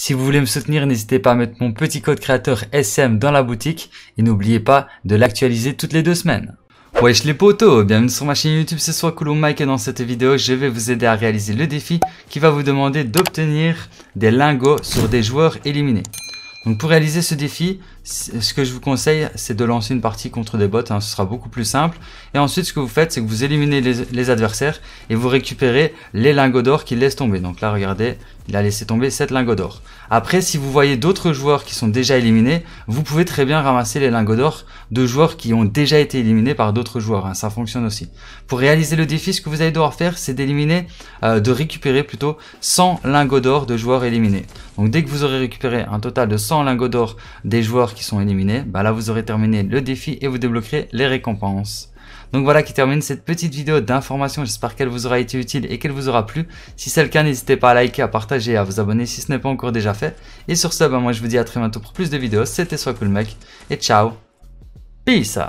Si vous voulez me soutenir, n'hésitez pas à mettre mon petit code créateur SM dans la boutique et n'oubliez pas de l'actualiser toutes les deux semaines. Wesh les potos, bienvenue sur ma chaîne YouTube, ce soit Coulomb Mike et dans cette vidéo je vais vous aider à réaliser le défi qui va vous demander d'obtenir des lingots sur des joueurs éliminés. Donc pour réaliser ce défi, ce que je vous conseille, c'est de lancer une partie contre des bots, hein. ce sera beaucoup plus simple. Et ensuite, ce que vous faites, c'est que vous éliminez les, adversaires et vous récupérez les lingots d'or qu'il laissent tomber. Donc là, regardez, il a laissé tomber 7 lingots d'or. Après, si vous voyez d'autres joueurs qui sont déjà éliminés, vous pouvez très bien ramasser les lingots d'or de joueurs qui ont déjà été éliminés par d'autres joueurs. Hein. ça fonctionne aussi. Pour réaliser le défi, ce que vous allez devoir faire, c'est d'éliminer, euh, de récupérer plutôt 100 lingots d'or de joueurs éliminés. Donc dès que vous aurez récupéré un total de 100 lingots d'or des joueurs qui sont éliminés, bah là vous aurez terminé le défi et vous débloquerez les récompenses. Donc voilà qui termine cette petite vidéo d'information, j'espère qu'elle vous aura été utile et qu'elle vous aura plu. Si c'est le cas, n'hésitez pas à liker, à partager et à vous abonner si ce n'est pas encore déjà fait. Et sur ce, bah moi je vous dis à très bientôt pour plus de vidéos, c'était Soit et ciao, peace